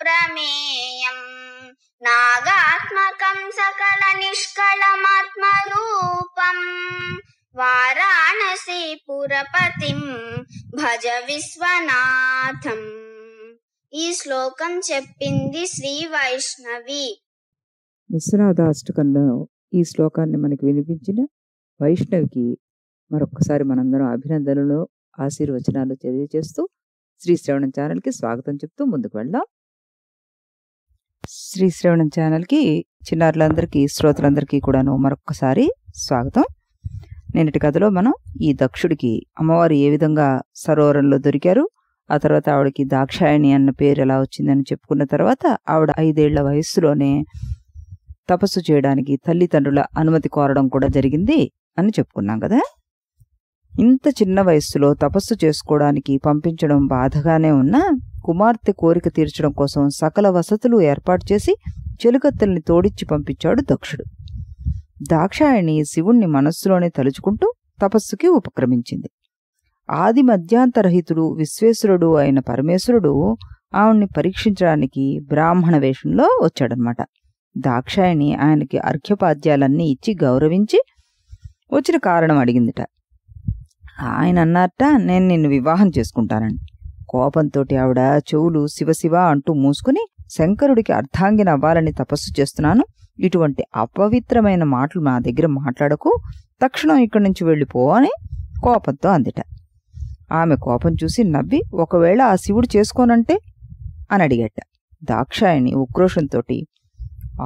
ప్రమేయం నాగాత్మకం సకల రూపం వారాణసి పురపతిం భజ విశ్వనాథం ఈ శ్లోకం చెప్పింది శ్రీ వైష్ణవి మిశ్రాద అష్టకంలో ఈ శ్లోకాన్ని మనకి వినిపించిన వైష్ణవికి మరొక్కసారి మనందరం అభినందనలు ఆశీర్వచనాలు తెలియజేస్తూ శ్రీ శ్రవణం ఛానల్కి స్వాగతం చెప్తూ ముందుకు వెళ్దాం శ్రీ శ్రవణం ఛానల్కి చిన్నారులందరికీ శ్రోతలందరికీ కూడాను మరొకసారి స్వాగతం నేనటి కథలో మనం ఈ దక్షుడికి అమ్మవారు ఏ విధంగా సరోవరంలో దొరికారు ఆ తర్వాత ఆవిడకి దాక్షాయణి అన్న పేరు ఎలా వచ్చిందని చెప్పుకున్న తర్వాత ఆవిడ ఐదేళ్ల వయస్సులోనే తపస్సు చేయడానికి తల్లిదండ్రుల అనుమతి కోరడం కూడా జరిగింది అని చెప్పుకున్నాం కదా ఇంత చిన్న వయస్సులో తపస్సు చేసుకోవడానికి పంపించడం బాధగానే ఉన్నా కుమార్తె కోరిక తీర్చడం కోసం సకల వసతులు ఏర్పాటు చేసి చెలుకత్తెల్ని తోడిచ్చి పంపించాడు దక్షుడు దాక్షాయణి శివుణ్ణి మనస్సులోనే తలుచుకుంటూ తపస్సుకి ఉపక్రమించింది ఆది మధ్యాంతరహితుడు విశ్వేశ్వరుడు అయిన పరమేశ్వరుడు ఆవిడ్ని పరీక్షించడానికి బ్రాహ్మణ వేషంలో వచ్చాడనమాట దాక్షాయణి ఆయనకి అర్ఘ్యపాద్యాలన్నీ ఇచ్చి గౌరవించి వచ్చిన కారణం అడిగిందిట ఆయన అన్నారట నేను నిన్ను వివాహం చేసుకుంటానని కోపంతో ఆవిడ చెవులు శివశివ అంటూ మూసుకుని శంకరుడికి అర్ధాంగిన అవ్వాలని తపస్సు చేస్తున్నాను ఇటువంటి అపవిత్రమైన మాటలు నా దగ్గర మాట్లాడకు తక్షణం ఇక్కడి నుంచి వెళ్ళిపో అని కోపంతో అందిట ఆమె కోపం చూసి నవ్వి ఒకవేళ ఆ శివుడు చేసుకోనంటే అని అడిగట దాక్షాయణి ఉక్రోషంతో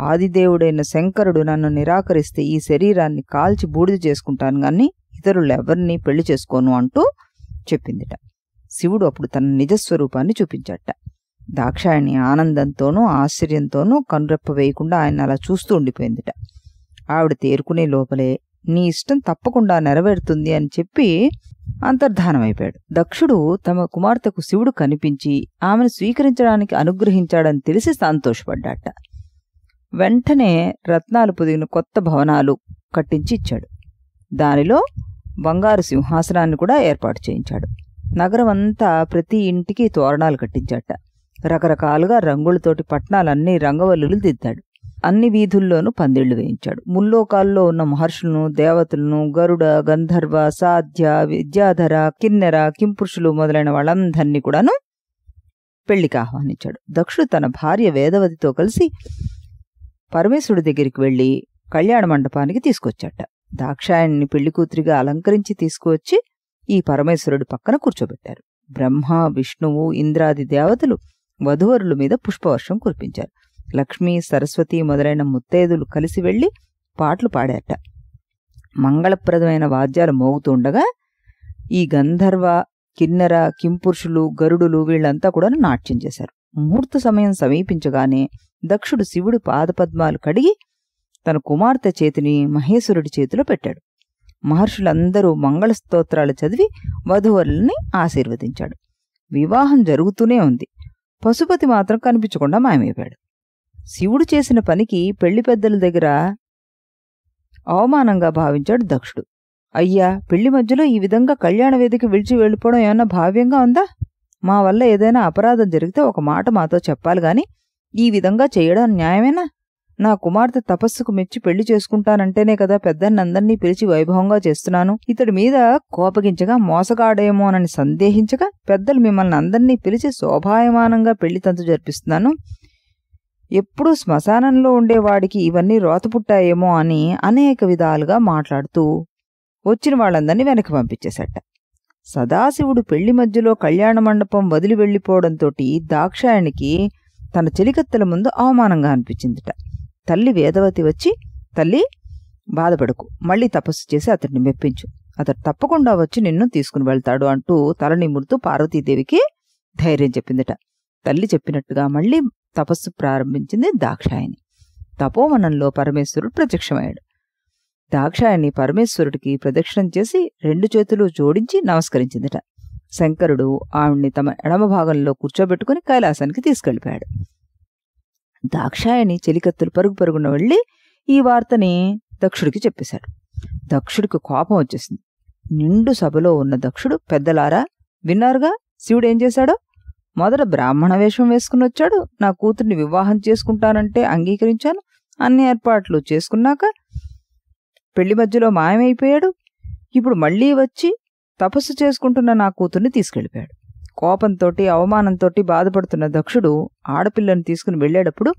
ఆదిదేవుడైన శంకరుడు నన్ను నిరాకరిస్తే ఈ శరీరాన్ని కాల్చి బూడిద చేసుకుంటాను కానీ ఇతరులు ఎవరిని పెళ్లి చేసుకోను అంటూ చెప్పిందిట శివుడు అప్పుడు తన నిజస్వరూపాన్ని చూపించట దాక్షాయణి ఆనందంతోనూ ఆశ్చర్యంతోనూ కనురెప్ప వేయకుండా ఆయన అలా చూస్తూ ఉండిపోయిందిట ఆవిడ తేరుకునే లోపలే నీ ఇష్టం తప్పకుండా నెరవేరుతుంది అని చెప్పి అంతర్ధానమైపోయాడు దక్షుడు తమ కుమార్తెకు శివుడు కనిపించి ఆమెను స్వీకరించడానికి అనుగ్రహించాడని తెలిసి సంతోషపడ్డాట వెంటనే రత్నాలు పొదిగిన కొత్త భవనాలు కట్టించి ఇచ్చాడు దానిలో బంగారు సింహాసనాన్ని కూడా ఏర్పాటు చేయించాడు నగరం అంతా ప్రతి ఇంటికి తోరణాలు కట్టించాట రకరకాలుగా రంగులతోటి పట్టణాలన్నీ రంగవల్లులు దిద్దాడు అన్ని వీధుల్లోనూ పందిళ్లు వేయించాడు ముల్లోకాల్లో ఉన్న మహర్షులను దేవతలను గరుడ గంధర్వ సాధ్య విద్యాధర కిన్నెర కింపురుషులు మొదలైన వాళ్ళందరినీ కూడాను పెళ్లికి ఆహ్వానించాడు దక్షుడు తన భార్య వేదవతితో కలిసి పరమేశ్వరుడి దగ్గరికి వెళ్ళి కళ్యాణ మండపానికి తీసుకొచ్చాట దాక్షాయణ్ణి పెళ్లికూతురిగా అలంకరించి తీసుకువచ్చి ఈ పరమేశ్వరుడు పక్కన కూర్చోబెట్టారు బ్రహ్మ విష్ణువు ఇంద్రాది దేవతలు వధువరుల మీద పుష్పవర్షం కురిపించారు లక్ష్మి సరస్వతి మొదలైన ముత్తైదులు కలిసి వెళ్లి పాటలు పాడారట మంగళప్రదమైన వాద్యాలు మోగుతుండగా ఈ గంధర్వ కిన్నెర కింపురుషులు గరుడులు వీళ్ళంతా కూడా నాట్యం చేశారు ముహూర్త సమయం సమీపించగానే దక్షుడు శివుడు పాదపద్మాలు కడిగి తన కుమార్తె చేతిని మహేశ్వరుడి చేతిలో పెట్టాడు మహర్షులందరూ మంగళ స్తోత్రాలు చదివి వధువరుల్ని ఆశీర్వదించాడు వివాహం జరుగుతూనే ఉంది పశుపతి మాత్రం కనిపించకుండా మాయమైపోయాడు శివుడు చేసిన పనికి పెళ్లి పెద్దల దగ్గర అవమానంగా భావించాడు దక్షుడు అయ్యా పెళ్లి మధ్యలో ఈ విధంగా కళ్యాణ వేదిక విడిచి వెళ్ళిపోవడం ఏమన్నా భావ్యంగా ఉందా మా వల్ల ఏదైనా అపరాధం జరిగితే ఒక మాట మాతో చెప్పాలి గాని ఈ విధంగా చేయడం న్యాయమేనా నా కుమార్తె తపస్సుకు మెచ్చి పెళ్లి చేసుకుంటానంటేనే కదా పెద్దన్నందర్నీ పిలిచి వైభవంగా చేస్తున్నాను ఇతడి మీద కోపగించగా మోసగాడేమోనని సందేహించగా పెద్దలు మిమ్మల్ని అందర్నీ పిలిచి శోభాయమానంగా పెళ్లి తంతు జరిపిస్తున్నాను ఎప్పుడూ శ్మశానంలో ఉండేవాడికి ఇవన్నీ రోతపుట్టాయేమో అని అనేక విధాలుగా మాట్లాడుతూ వచ్చిన వాళ్ళందరినీ వెనక్కి పంపించేశాట సదాశివుడు పెళ్లి మధ్యలో కళ్యాణ మండపం వదిలి వెళ్ళిపోవడంతోటి దాక్షాయణికి తన చెలికత్తెల ముందు అవమానంగా అనిపించిందిట తల్లి వేదవతి వచ్చి తల్లి బాధపడకు మళ్ళీ తపస్సు చేసి అతడిని మెప్పించు అతడు తప్పకుండా వచ్చి నిన్ను తీసుకుని వెళ్తాడు అంటూ తలని ముడుతూ పార్వతీదేవికి ధైర్యం చెప్పిందట తల్లి చెప్పినట్టుగా మళ్ళీ తపస్సు ప్రారంభించింది దాక్షాయని తపోవనంలో పరమేశ్వరుడు ప్రత్యక్షమయ్యాడు దాక్షాయని పరమేశ్వరుడికి ప్రదక్షిణం చేసి రెండు చేతులు జోడించి నమస్కరించిందట శంకరుడు ఆవిడ్ని తమ ఎడమ భాగంలో కూర్చోబెట్టుకుని కైలాసానికి తీసుకెళ్లిపోయాడు దాక్షాయని చెలికత్తులు పరుగు పరుగున వెళ్ళి ఈ వార్తని దక్షుడికి చెప్పేశాడు దక్షుడికి కోపం వచ్చేసింది నిండు సభలో ఉన్న దక్షుడు పెద్దలారా విన్నారుగా శివుడు ఏం చేశాడో మొదట బ్రాహ్మణ వేషం వేసుకుని వచ్చాడు నా కూతుర్ని వివాహం చేసుకుంటానంటే అంగీకరించాను అన్ని ఏర్పాట్లు చేసుకున్నాక పెళ్లి మధ్యలో మాయమైపోయాడు ఇప్పుడు మళ్ళీ వచ్చి తపస్సు చేసుకుంటున్న నా కూతుర్ని తీసుకెళ్ళిపోయాడు కోపంతోటి అవమానంతోటి బాధపడుతున్న దక్షుడు ఆడపిల్లను తీసుకుని వెళ్ళేటప్పుడు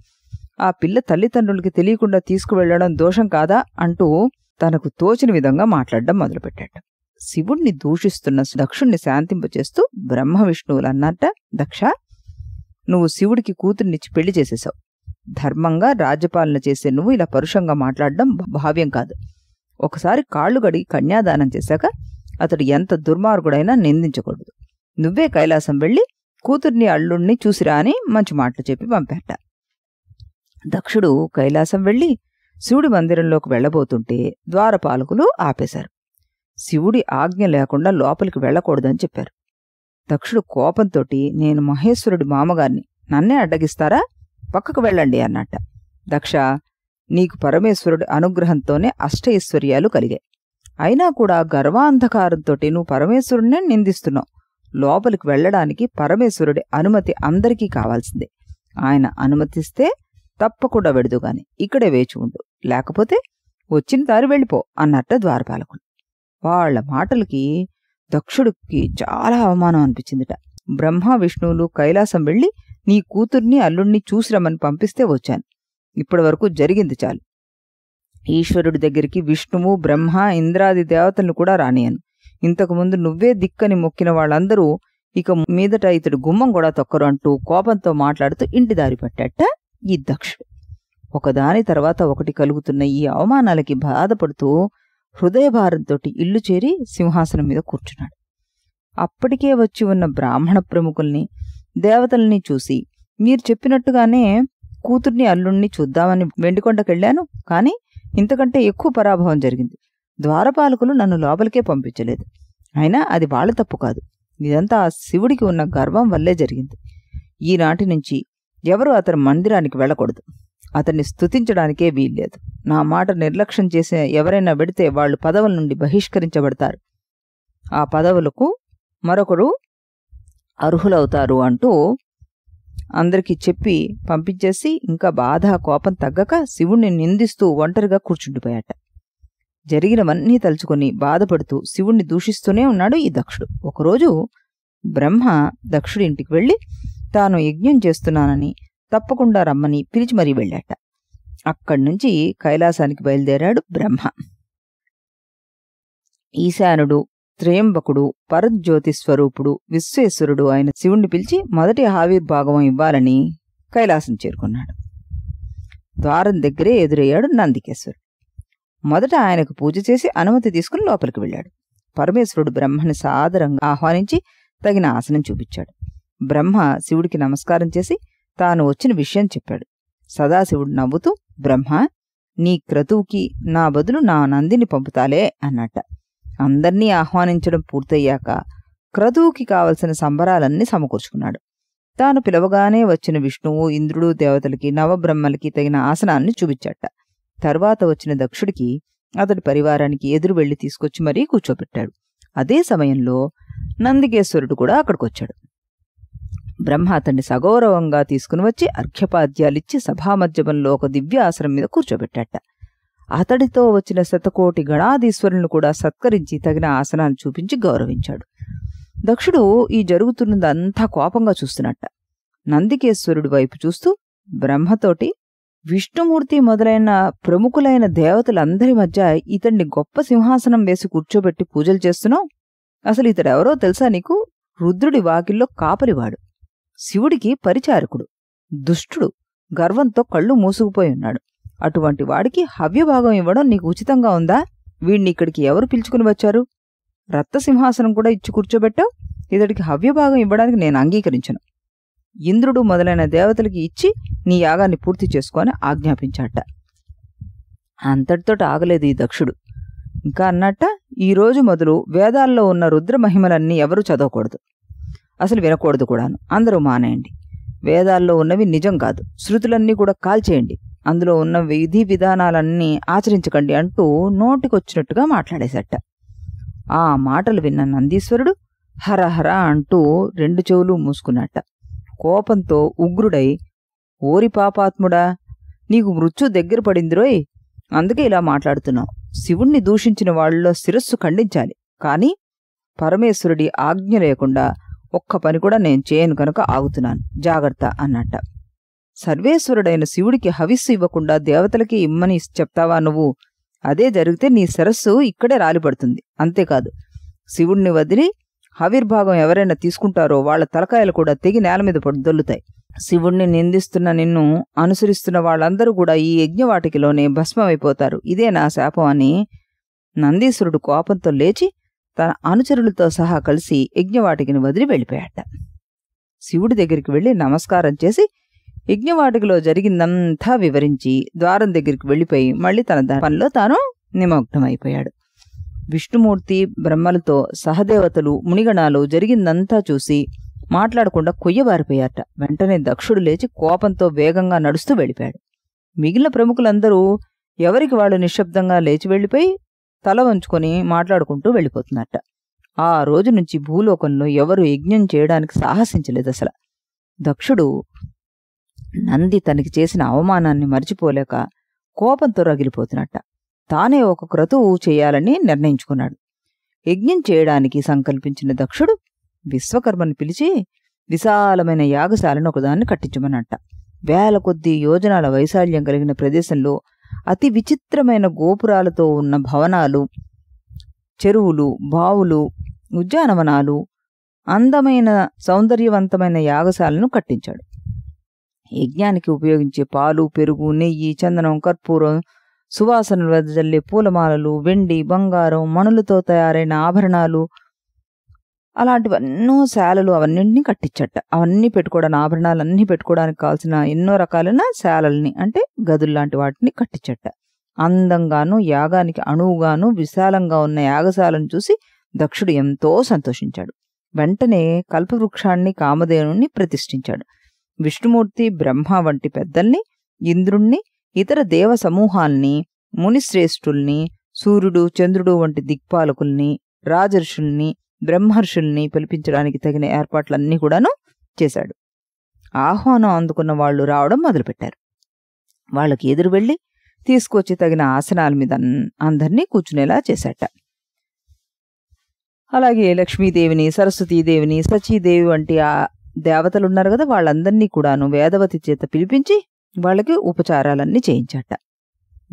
ఆ పిల్ల తల్లిదండ్రులకి తెలియకుండా తీసుకువెళ్లడం దోషం కాదా అంటూ తనకు తోచిన విధంగా మాట్లాడడం మొదలుపెట్టాడు శివుణ్ణి దూషిస్తున్న దక్షుణ్ణి శాంతింపచేస్తూ బ్రహ్మ విష్ణువులు అన్నట్ట దక్ష నువ్వు శివుడికి కూతుర్నిచ్చి పెళ్లి చేసేశావు ధర్మంగా రాజ్యపాలన చేసే నువ్వు ఇలా పరుషంగా మాట్లాడడం భావ్యం కాదు ఒకసారి కాళ్ళు గడి కన్యాదానం చేశాక అతడు ఎంత దుర్మార్గుడైనా నిందించకూడదు నువ్వే కైలాసం వెళ్ళి కూతుర్ని అల్లుణ్ణి చూసిరా అని మంచి మాటలు చెప్పి పంపాట దక్షుడు కైలాసం వెళ్ళి శివుడి మందిరంలోకి వెళ్ళబోతుంటే ద్వారపాలకులు ఆపేశారు శివుడి ఆజ్ఞ లేకుండా లోపలికి వెళ్ళకూడదని చెప్పారు దక్షుడు కోపంతో నేను మహేశ్వరుడి మామగారిని నన్నే అడ్డగిస్తారా పక్కకు వెళ్ళండి అన్నట్ట దక్ష నీకు పరమేశ్వరుడి అనుగ్రహంతోనే అష్టైశ్వర్యాలు కలిగాయి అయినా కూడా గర్వాంధకారంతో నువ్వు పరమేశ్వరుణ్ణే నిందిస్తున్నావు లోపలికి వెళ్ళడానికి పరమేశ్వరుడి అనుమతి అందరికీ కావాల్సిందే ఆయన అనుమతిస్తే తప్పకుండా వెడుదుగాని ఇక్కడే వేచి ఉండు లేకపోతే వచ్చిన దారి వెళ్ళిపో అన్నట్ట ద్వారపాలకుడు వాళ్ల మాటలకి దక్షుడికి చాలా అవమానం అనిపించిందిట బ్రహ్మ విష్ణువులు కైలాసం వెళ్ళి నీ కూతుర్ని అల్లుణ్ణి చూసిరమ్మని పంపిస్తే వచ్చాను ఇప్పటి వరకు జరిగింది చాలు ఈశ్వరుడి దగ్గరికి విష్ణువు బ్రహ్మ ఇంద్రాది దేవతలను కూడా రానియను ఇంతకుముందు నువ్వే దిక్కని మొక్కిన వాళ్ళందరూ ఇక మీదట ఇతడు గుమ్మం కూడా తొక్కరు అంటూ కోపంతో మాట్లాడుతూ ఇంటి దారి పట్టాట ఈ దక్షుడు ఒకదాని తర్వాత ఒకటి కలుగుతున్న ఈ అవమానాలకి బాధపడుతూ భారంతో ఇల్లు చేరి సింహాసనం మీద కూర్చున్నాడు అప్పటికే వచ్చి ఉన్న బ్రాహ్మణ ప్రముఖుల్ని దేవతల్ని చూసి మీరు చెప్పినట్టుగానే కూతుర్ని అల్లుణ్ణి చూద్దామని వెండికొండకెళ్ళాను కానీ ఇంతకంటే ఎక్కువ పరాభవం జరిగింది ద్వారపాలకులు నన్ను లోపలికే పంపించలేదు అయినా అది వాళ్ళ తప్పు కాదు ఇదంతా ఆ శివుడికి ఉన్న గర్వం వల్లే జరిగింది ఈనాటి నుంచి ఎవరు అతని మందిరానికి వెళ్ళకూడదు అతన్ని స్థుతించడానికే వీల్లేదు నా మాట నిర్లక్ష్యం చేసే ఎవరైనా పెడితే వాళ్ళు పదవుల నుండి బహిష్కరించబడతారు ఆ పదవులకు మరొకరు అర్హులవుతారు అంటూ అందరికీ చెప్పి పంపించేసి ఇంకా బాధ కోపం తగ్గక శివుణ్ణి నిందిస్తూ ఒంటరిగా కూర్చుండిపోయాట జరిగినవన్నీ తలుచుకొని బాధపడుతూ శివుణ్ణి దూషిస్తూనే ఉన్నాడు ఈ దక్షుడు ఒకరోజు బ్రహ్మ దక్షుడి ఇంటికి వెళ్ళి తాను యజ్ఞం చేస్తున్నానని తప్పకుండా రమ్మని పిలిచి మరీ వెళ్ళాట అక్కడి నుంచి కైలాసానికి బయలుదేరాడు బ్రహ్మ ఈశానుడు త్రయంబకుడు పరజ్యోతి స్వరూపుడు విశ్వేశ్వరుడు ఆయన శివుణ్ణి పిలిచి మొదటి ఆవిర్భాగం ఇవ్వాలని కైలాసం చేరుకున్నాడు ద్వారం దగ్గరే ఎదురయ్యాడు నందికేశ్వరుడు మొదట ఆయనకు పూజ చేసి అనుమతి తీసుకుని లోపలికి వెళ్ళాడు పరమేశ్వరుడు బ్రహ్మని సాదరంగా ఆహ్వానించి తగిన ఆసనం చూపించాడు బ్రహ్మ శివుడికి నమస్కారం చేసి తాను వచ్చిన విషయం చెప్పాడు సదాశివుడు నవ్వుతూ బ్రహ్మ నీ క్రతువుకి నా బదులు నా నందిని పంపుతాలే అన్నట్ట అందర్నీ ఆహ్వానించడం పూర్తయ్యాక క్రతువుకి కావలసిన సంబరాలన్నీ సమకూర్చుకున్నాడు తాను పిలవగానే వచ్చిన విష్ణువు ఇంద్రుడు దేవతలకి నవబ్రహ్మలకి తగిన ఆసనాన్ని చూపించాట తర్వాత వచ్చిన దక్షుడికి అతడి పరివారానికి ఎదురు వెళ్లి తీసుకొచ్చి మరీ కూర్చోబెట్టాడు అదే సమయంలో నందికేశ్వరుడు కూడా అక్కడికొచ్చాడు బ్రహ్మ అతన్ని సగౌరవంగా తీసుకుని వచ్చి అర్ఘ్యపాద్యాలిచ్చి సభామధ్యమంలో ఒక దివ్య ఆశ్రమం మీద కూర్చోబెట్టాట అతడితో వచ్చిన శతకోటి గణాధీశ్వరులను కూడా సత్కరించి తగిన ఆసనాలు చూపించి గౌరవించాడు దక్షుడు ఈ జరుగుతున్నదంతా కోపంగా చూస్తున్నట్ట నందికేశ్వరుడి వైపు చూస్తూ బ్రహ్మతోటి విష్ణుమూర్తి మొదలైన ప్రముఖులైన దేవతలందరి మధ్య ఇతన్ని గొప్ప సింహాసనం వేసి కూర్చోబెట్టి పూజలు చేస్తున్నావు అసలు ఇతడెవరో తెలుసా నీకు రుద్రుడి వాకిల్లో కాపలివాడు శివుడికి పరిచారకుడు దుష్టుడు గర్వంతో కళ్ళు మూసుకుపోయి ఉన్నాడు అటువంటి వాడికి హవ్యభాగం ఇవ్వడం నీకు ఉచితంగా ఉందా వీణ్ణి ఇక్కడికి ఎవరు పిలుచుకుని వచ్చారు రత్తసింహాసనం కూడా ఇచ్చి కూర్చోబెట్టావు ఇతడికి హవ్యభాగం ఇవ్వడానికి నేను అంగీకరించను ఇంద్రుడు మొదలైన దేవతలకి ఇచ్చి నీ యాగాన్ని పూర్తి చేసుకొని ఆజ్ఞాపించాట అంతటితో ఆగలేదు ఈ దక్షుడు ఇంకా అన్నట్ట ఈరోజు మొదలు వేదాల్లో ఉన్న రుద్ర మహిమలన్నీ ఎవరూ చదవకూడదు అసలు వినకూడదు కూడాను అందరూ మానేయండి వేదాల్లో ఉన్నవి నిజం కాదు శృతులన్నీ కూడా కాల్చేయండి అందులో ఉన్న విధి విధానాలన్నీ ఆచరించకండి అంటూ నోటికొచ్చినట్టుగా మాట్లాడేశట ఆ మాటలు విన్న నందీశ్వరుడు హరహర అంటూ రెండు చెవులు మూసుకున్నట్ట కోపంతో ఉగ్రుడై ఓరి పాపాత్ముడా నీకు మృత్యు దగ్గర పడిందిరోయ్ అందుకే ఇలా మాట్లాడుతున్నావు శివుణ్ణి దూషించిన వాళ్ళలో శిరస్సు ఖండించాలి కాని పరమేశ్వరుడి ఆజ్ఞ లేకుండా ఒక్క పని కూడా నేను చేయను కనుక ఆగుతున్నాను జాగ్రత్త అన్నట్ట సర్వేశ్వరుడైన శివుడికి హవిస్సు ఇవ్వకుండా దేవతలకి ఇమ్మని చెప్తావా నువ్వు అదే జరిగితే నీ శిరస్సు ఇక్కడే రాలిపడుతుంది అంతేకాదు శివుణ్ణి వదిలి ఆవిర్భాగం ఎవరైనా తీసుకుంటారో వాళ్ళ తలకాయలు కూడా తెగి నేల మీద పడి దొల్లుతాయి శివుణ్ణి నిందిస్తున్న నిన్ను అనుసరిస్తున్న వాళ్ళందరూ కూడా ఈ యజ్ఞవాటికిలోనే భస్మమైపోతారు ఇదే నా శాపం అని నందీశ్వరుడు కోపంతో లేచి తన అనుచరులతో సహా కలిసి యజ్ఞవాటికిని వదిలి వెళ్ళిపోయాట శివుడి దగ్గరికి వెళ్ళి నమస్కారం చేసి యజ్ఞవాటికలో జరిగిందంతా వివరించి ద్వారం దగ్గరికి వెళ్ళిపోయి మళ్ళీ తన పనిలో తాను నిమగ్నమైపోయాడు విష్ణుమూర్తి బ్రహ్మలతో సహదేవతలు మునిగణాలు జరిగిందంతా చూసి మాట్లాడకుండా కొయ్యబారిపోయారట వెంటనే దక్షుడు లేచి కోపంతో వేగంగా నడుస్తూ వెళ్ళిపోయాడు మిగిలిన ప్రముఖులందరూ ఎవరికి వాళ్ళు నిశ్శబ్దంగా లేచి వెళ్ళిపోయి తల వంచుకొని మాట్లాడుకుంటూ వెళ్ళిపోతున్నట్ట ఆ రోజు నుంచి భూలోకంలో ఎవరు యజ్ఞం చేయడానికి సాహసించలేదు అసలు దక్షుడు నంది తనకి చేసిన అవమానాన్ని మర్చిపోలేక కోపంతో రగిలిపోతున్నట్ట తానే ఒక క్రతువు చేయాలని నిర్ణయించుకున్నాడు యజ్ఞం చేయడానికి సంకల్పించిన దక్షుడు విశ్వకర్మను పిలిచి విశాలమైన యాగశాలను ఒకదాన్ని కట్టించమనట వేల కొద్ది యోజనాల వైశాల్యం కలిగిన ప్రదేశంలో అతి విచిత్రమైన గోపురాలతో ఉన్న భవనాలు చెరువులు బావులు ఉద్యానవనాలు అందమైన సౌందర్యవంతమైన యాగశాలను కట్టించాడు యజ్ఞానికి ఉపయోగించే పాలు పెరుగు నెయ్యి చందనం కర్పూరం సువాసనలు జల్లే పూలమాలలు వెండి బంగారం మణులతో తయారైన ఆభరణాలు అలాంటివన్నో శాలలు అవన్నీ కట్టించట అవన్నీ పెట్టుకోవడానికి ఆభరణాలు అన్నీ పెట్టుకోవడానికి కావాల్సిన ఎన్నో రకాలైన శాలల్ని అంటే గదులు లాంటి వాటిని కట్టించట అందంగాను యాగానికి అణువుగాను విశాలంగా ఉన్న యాగశాలను చూసి దక్షుడు ఎంతో సంతోషించాడు వెంటనే కల్పవృక్షాన్ని కామదేవుణ్ణి ప్రతిష్ఠించాడు విష్ణుమూర్తి బ్రహ్మ వంటి పెద్దల్ని ఇంద్రుణ్ణి ఇతర దేవ సమూహాల్ని మునిశ్రేష్ఠుల్ని సూర్యుడు చంద్రుడు వంటి దిక్పాలకుల్ని రాజర్షుల్ని బ్రహ్మర్షుల్ని పిలిపించడానికి తగిన ఏర్పాట్లన్నీ కూడాను చేశాడు ఆహ్వానం అందుకున్న వాళ్ళు రావడం మొదలుపెట్టారు వాళ్ళకి ఎదురు వెళ్ళి తీసుకొచ్చి తగిన ఆసనాల మీద అందరినీ కూర్చునేలా చేశాట అలాగే లక్ష్మీదేవిని సరస్వతీదేవిని సచీదేవి వంటి ఆ దేవతలున్నారు కదా వాళ్ళందరినీ కూడాను వేదవతి చేత పిలిపించి వాళ్ళకి ఉపచారాలన్నీ చేయించాట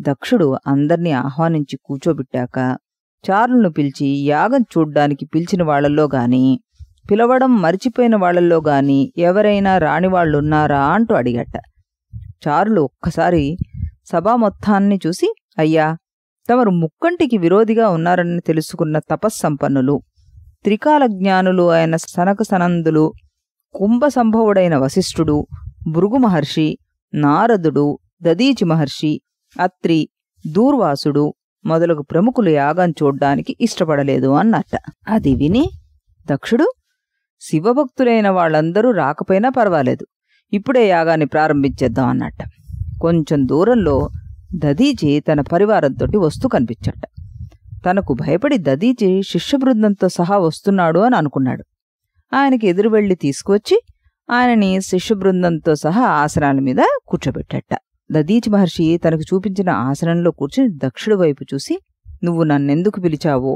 దక్షుడు అందర్నీ ఆహ్వానించి కూర్చోబెట్టాక చారులను పిలిచి యాగం చూడ్డానికి పిలిచిన వాళ్లల్లో గాని పిలవడం మరిచిపోయిన వాళ్లల్లో గాని ఎవరైనా రాని వాళ్ళున్నారా అంటూ అడిగట చారులు ఒక్కసారి సభా మొత్తాన్ని చూసి అయ్యా తమరు ముక్కంటికి విరోధిగా ఉన్నారని తెలుసుకున్న తపస్సంపన్నులు త్రికాల జ్ఞానులు అయిన సనక సనందులు కుంభ సంభవుడైన వశిష్ఠుడు భృగు మహర్షి నారదుడు దదీచి మహర్షి అత్రి దూర్వాసుడు మొదలగు ప్రముఖులు యాగం చూడ్డానికి ఇష్టపడలేదు అన్నట్ట అది విని దక్షుడు శివభక్తులైన వాళ్ళందరూ రాకపోయినా పర్వాలేదు ఇప్పుడే యాగాన్ని ప్రారంభించేద్దాం అన్నట్ట కొంచెం దూరంలో దదీచి తన పరివారంతో వస్తూ కనిపించట తనకు భయపడి దదీచి శిష్యబృందంతో సహా వస్తున్నాడు అని అనుకున్నాడు ఆయనకి ఎదురు వెళ్ళి తీసుకువచ్చి ఆయనని శిష్యు బృందంతో సహా ఆసనాల మీద కూర్చోబెట్టట దదీచి మహర్షి తనకు చూపించిన ఆసనంలో కూర్చుని దక్షుడి వైపు చూసి నువ్వు నన్నెందుకు పిలిచావో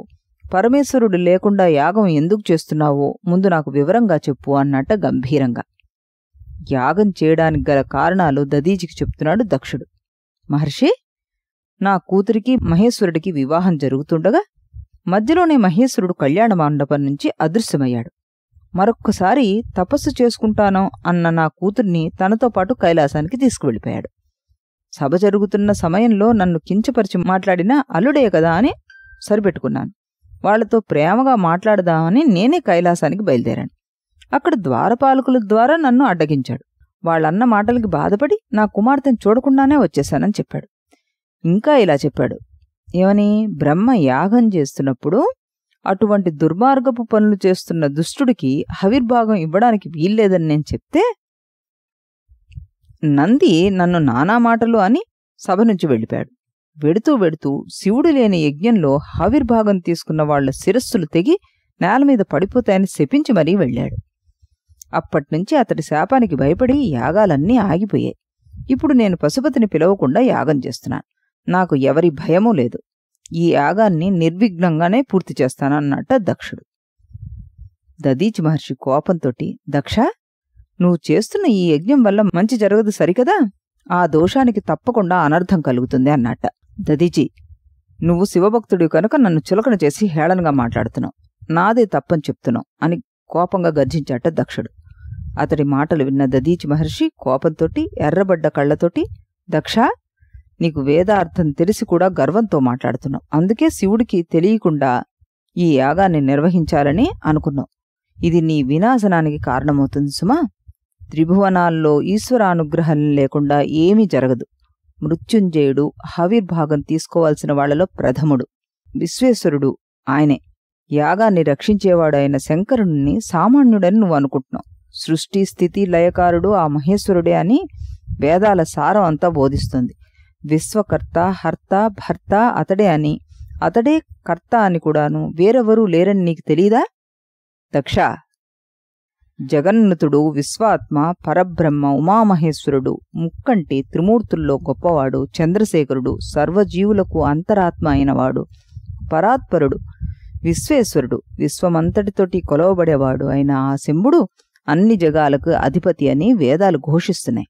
పరమేశ్వరుడు లేకుండా యాగం ఎందుకు చేస్తున్నావో ముందు నాకు వివరంగా చెప్పు అన్నట్ట గంభీరంగా యాగం చేయడానికి గల కారణాలు దదీజికి చెప్తున్నాడు దక్షుడు మహర్షి నా కూతురికి మహేశ్వరుడికి వివాహం జరుగుతుండగా మధ్యలోనే మహేశ్వరుడు కళ్యాణ మండపం నుంచి అదృశ్యమయ్యాడు మరొక్కసారి తపస్సు చేసుకుంటాను అన్న నా కూతుర్ని తనతో పాటు కైలాసానికి తీసుకువెళ్ళిపోయాడు సభ జరుగుతున్న సమయంలో నన్ను కించపరిచి మాట్లాడిన అల్లుడే కదా అని సరిపెట్టుకున్నాను వాళ్లతో ప్రేమగా మాట్లాడదామని నేనే కైలాసానికి బయలుదేరాను అక్కడ ద్వారపాలకుల ద్వారా నన్ను అడ్డగించాడు వాళ్ళన్న మాటలకి బాధపడి నా కుమార్తెను చూడకుండానే వచ్చేశానని చెప్పాడు ఇంకా ఇలా చెప్పాడు ఏమని బ్రహ్మ యాగం చేస్తున్నప్పుడు అటువంటి దుర్మార్గపు పనులు చేస్తున్న దుష్టుడికి ఆవిర్భాగం ఇవ్వడానికి వీల్లేదని నేను చెప్తే నంది నన్ను నానా మాటలు అని సభ నుంచి వెళ్ళిపాడు వెడుతూ వెడుతూ శివుడు లేని యజ్ఞంలో ఆవిర్భాగం తీసుకున్న వాళ్ల శిరస్సులు తెగి నేల మీద పడిపోతాయని శపించి మరీ వెళ్ళాడు అప్పట్నుంచి అతడి శాపానికి భయపడి యాగాలన్నీ ఆగిపోయాయి ఇప్పుడు నేను పశుపతిని పిలవకుండా యాగం చేస్తున్నాను నాకు ఎవరి భయమూ లేదు ఈ యాగాన్ని నిర్విఘ్నంగానే పూర్తి చేస్తానన్నట్ట దక్షుడు దదీచి మహర్షి కోపంతో దక్ష నువ్వు చేస్తున్న ఈ యజ్ఞం వల్ల మంచి జరగదు సరికదా ఆ దోషానికి తప్పకుండా అనర్థం కలుగుతుంది అన్నట్ట దదీచి నువ్వు శివభక్తుడు కనుక నన్ను చులకన చేసి హేళనగా మాట్లాడుతున్నావు నాదే తప్పని చెప్తున్నావు అని కోపంగా గర్జించాట దక్షుడు అతడి మాటలు విన్న దదీచి మహర్షి కోపంతోటి ఎర్రబడ్డ కళ్ళతోటి దక్ష నీకు వేదార్థం తెలిసి కూడా గర్వంతో మాట్లాడుతున్నావు అందుకే శివుడికి తెలియకుండా ఈ యాగాన్ని నిర్వహించాలని అనుకున్నావు ఇది నీ వినాశనానికి కారణమవుతుంది సుమా త్రిభువనాల్లో ఈశ్వరానుగ్రహం లేకుండా ఏమీ జరగదు మృత్యుంజయుడు హవిర్భాగం తీసుకోవాల్సిన వాళ్లలో ప్రథముడు విశ్వేశ్వరుడు ఆయనే యాగాన్ని రక్షించేవాడైన శంకరుణ్ణి సామాన్యుడని నువ్వు అనుకుంటున్నావు సృష్టి స్థితి లయకారుడు ఆ మహేశ్వరుడే అని వేదాల సారం అంతా బోధిస్తుంది విశ్వకర్త హర్త భర్త అతడే అని అతడే కర్త అని కూడాను వేరెవరూ లేరని నీకు తెలీదా దక్ష జగన్నతుడు విశ్వాత్మ పరబ్రహ్మ ఉమామహేశ్వరుడు ముక్కంటి త్రిమూర్తుల్లో గొప్పవాడు చంద్రశేఖరుడు సర్వజీవులకు అంతరాత్మ అయినవాడు పరాత్పరుడు విశ్వేశ్వరుడు విశ్వమంతటితోటి కొలవబడేవాడు అయిన ఆ శంభుడు అన్ని జగాలకు అధిపతి అని వేదాలు ఘోషిస్తున్నాయి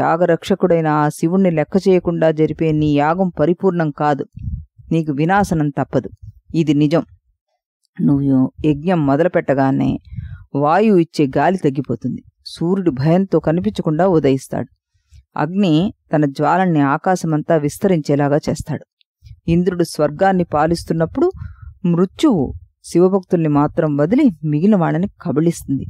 యాగరక్షకుడైన ఆ శివుణ్ణి లెక్క చేయకుండా జరిపే నీ యాగం పరిపూర్ణం కాదు నీకు వినాశనం తప్పదు ఇది నిజం నువ్వు యజ్ఞం మొదలుపెట్టగానే వాయువు ఇచ్చే గాలి తగ్గిపోతుంది సూర్యుడు భయంతో కనిపించకుండా ఉదయిస్తాడు అగ్ని తన జ్వాలన్ని ఆకాశమంతా విస్తరించేలాగా చేస్తాడు ఇంద్రుడు స్వర్గాన్ని పాలిస్తున్నప్పుడు మృత్యువు శివభక్తుల్ని మాత్రం వదిలి మిగిలిన వాళ్ళని కబళిస్తుంది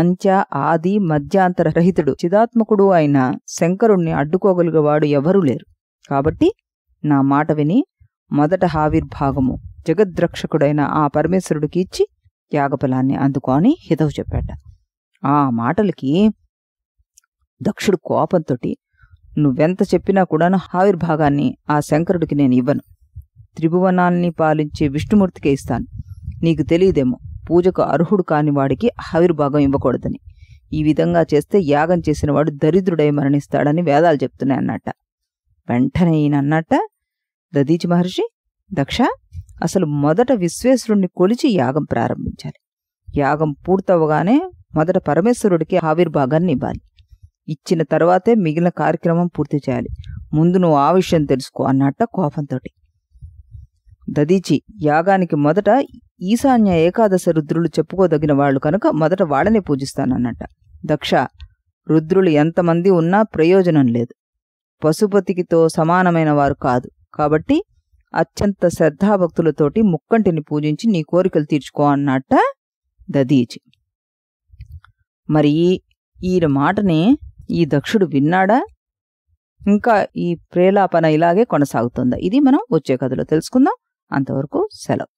అంత్య ఆది మధ్యాంతర రహితుడు చిదాత్మకుడు అయిన శంకరుణ్ణి అడ్డుకోగలిగేవాడు ఎవరూ లేరు కాబట్టి నా మాట విని మొదట హావిర్భాగము జగద్రక్షకుడైన ఆ పరమేశ్వరుడికి ఇచ్చి యాగఫలాన్ని అందుకొని హితవు చెప్పాట ఆ మాటలకి దక్షుడు కోపంతో నువ్వెంత చెప్పినా కూడాను హావిర్భాగాన్ని ఆ శంకరుడికి నేను ఇవ్వను త్రిభువనాల్ని పాలించే విష్ణుమూర్తికే ఇస్తాను నీకు తెలియదేమో పూజకు అర్హుడు కాని వాడికి ఆవిర్భాగం ఇవ్వకూడదని ఈ విధంగా చేస్తే యాగం చేసినవాడు దరిద్రుడై మరణిస్తాడని వేదాలు చెప్తున్నాయి వెంటనే ఈయన దదీచి మహర్షి దక్ష అసలు మొదట విశ్వేశ్వరుణ్ణి కొలిచి యాగం ప్రారంభించాలి యాగం పూర్తవగానే మొదట పరమేశ్వరుడికి ఆవిర్భాగాన్ని ఇవ్వాలి ఇచ్చిన తర్వాతే మిగిలిన కార్యక్రమం పూర్తి చేయాలి ముందు నువ్వు ఆ విషయం తెలుసుకో అన్నట్ట కోపంతో దదీచి యాగానికి మొదట ఈశాన్య ఏకాదశ రుద్రులు చెప్పుకోదగిన వాళ్ళు కనుక మొదట వాళ్ళనే పూజిస్తానన్నట దక్ష రుద్రులు ఎంతమంది ఉన్నా ప్రయోజనం లేదు పశుపతికితో సమానమైన వారు కాదు కాబట్టి అత్యంత శ్రద్ధాభక్తులతోటి ముక్కంటిని పూజించి నీ కోరికలు తీర్చుకో అన్నట్ట దదీచి మరి ఈయన మాటని ఈ దక్షుడు విన్నాడా ఇంకా ఈ ప్రేలాపన ఇలాగే కొనసాగుతుందా ఇది మనం వచ్చే కథలో తెలుసుకుందాం అంతవరకు సెలవు